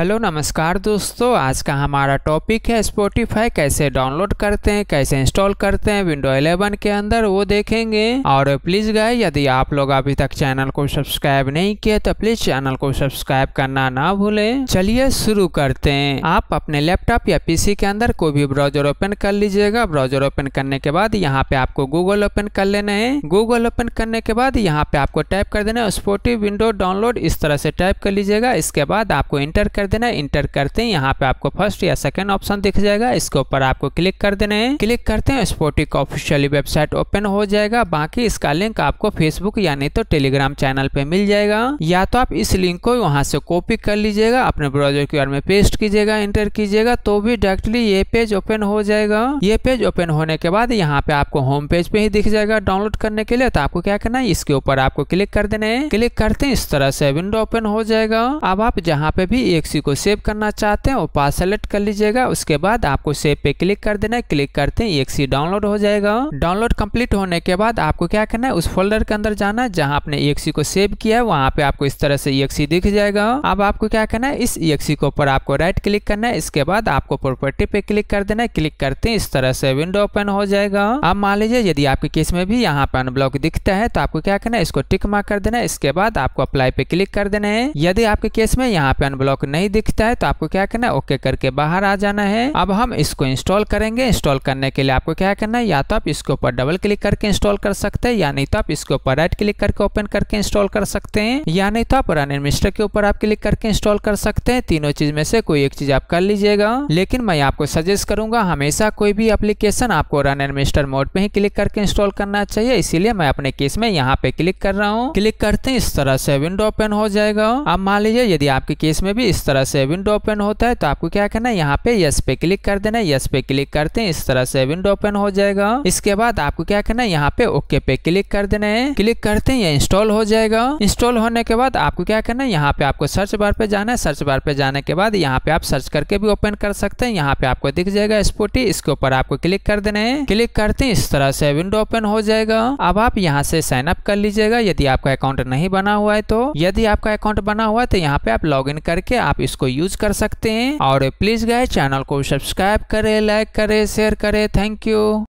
hello नमस्कार दोस्तों आज का हमारा टॉपिक है स्पॉटिफाई कैसे डाउनलोड करते हैं कैसे इंस्टॉल करते हैं विंडो 11 के अंदर वो देखेंगे और प्लीज गए यदि आप लोग अभी तक चैनल को सब्सक्राइब नहीं किए तो प्लीज चैनल को सब्सक्राइब करना ना भूले चलिए शुरू करते हैं आप अपने लैपटॉप या पीसी के अंदर कोई भी ब्राउजर ओपन कर लीजिएगा ब्राउजर ओपन करने के बाद यहाँ पे आपको गूगल ओपन कर लेना है गूगल ओपन करने के बाद यहाँ पे आपको टाइप कर देना है स्पोर्टिव विंडो डाउनलोड इस तरह से टाइप कर लीजिएगा इसके बाद आपको इंटर कर देना है इंटर करते हैं यहाँ पे आपको फर्स्ट या सेकंड ऑप्शन दिख जाएगा इसके ऊपर आपको क्लिक कर देना है क्लिक करते हैं स्पोटी ऑफिशियली वेबसाइट ओपन हो जाएगा बाकी इसका लिंक आपको फेसबुक यानी तो टेलीग्राम चैनल पे मिल जाएगा या तो आप इस लिंक को वहाँ से कॉपी कर लीजिएगा अपने ब्राउजर क्यूआर में पेस्ट कीजिएगा इंटर कीजिएगा तो भी डायरेक्टली ये पेज ओपन हो जाएगा ये पेज ओपन होने के बाद यहाँ पे आपको होम पेज पे ही दिख जाएगा डाउनलोड करने के लिए तो आपको क्या करना है इसके ऊपर आपको क्लिक कर देना है क्लिक करते हैं इस तरह से विंडो ओपन हो जाएगा अब आप जहाँ पे भी एक इसी को सेव करना चाहते हैं वो पास सेलेक्ट कर लीजिएगा उसके बाद आपको सेव पे क्लिक कर देना है क्लिक करते हैं एक्सी डाउनलोड हो जाएगा डाउनलोड कंप्लीट होने के बाद आपको क्या करना है उस फोल्डर के अंदर जाना है जहाँ आपने एक्सी को सेव किया है वहाँ पे आपको इस तरह से एक्सी दिख जाएगा अब आपको क्या करना है इस एक्सी को ऊपर आपको राइट क्लिक करना है इसके बाद आपको प्रोपर्टी पे क्लिक कर देना है क्लिक करते हैं इस तरह से विंडो ओपन हो जाएगा अब मान लीजिए यदि आपके केस में भी यहाँ पे अनब्लॉक दिखता है तो आपको क्या करना है इसको टिक मार्क कर देना है इसके बाद आपको अप्लाई पे क्लिक कर देना है यदि आपके केस में यहाँ पे अनब्लॉक नहीं नहीं दिखता है तो आपको क्या करना है ओके करके बाहर आ जाना है अब हम इसको इंस्टॉल करेंगे इंस्टॉल करने के लिए आपको क्या करना है या तो आप इसके ऊपर डबल क्लिक करके इंस्टॉल कर सकते हैं या नहीं तो आप इसके ऊपर राइट क्लिक करके ओपन करके इंस्टॉल कर सकते हैं या नहीं तो आप रन एडमिनिस्टर के ऊपर आप क्लिक करके इंस्टॉल कर सकते हैं तीनों चीज में से कोई एक चीज आप कर लीजिएगा लेकिन मैं आपको सजेस्ट करूंगा हमेशा कोई भी एप्लीकेशन आपको रन एडमिनिस्टर मोड पे ही क्लिक करके इंस्टॉल करना चाहिए इसीलिए मैं अपने केस में यहाँ पे क्लिक कर रहा हूँ क्लिक करते हैं इस तरह से विंडो ओपन हो जाएगा अब मान लीजिए यदि आपके केस में भी इस तरह से विंडो ओपन होता है तो आपको क्या करना है यहाँ पे यस पे क्लिक कर देना यस पे क्लिक करते हैं इस तरह से विंडो ओपन हो जाएगा इसके बाद आपको क्या करना है यहाँ पे ओके पे क्लिक कर देना है क्लिक करते हैं इंस्टॉल हो जाएगा इंस्टॉल होने के बाद आपको क्या करना है यहाँ पे आपको सर्च बार पे जाना है सर्च बार पे जाने के बाद यहाँ पे आप सर्च करके भी ओपन कर सकते हैं यहाँ पे आपको दिख जाएगा स्पोटी इसके ऊपर आपको क्लिक कर देना है क्लिक करते हैं इस तरह से विंडो ओपन हो जाएगा अब आप यहाँ से साइन अप कर लीजिएगा यदि आपका अकाउंट नहीं बना हुआ है तो यदि आपका अकाउंट बना हुआ है तो यहाँ पे आप लॉग करके आप इसको यूज कर सकते हैं और प्लीज गए चैनल को सब्सक्राइब करे लाइक करे शेयर करे थैंक यू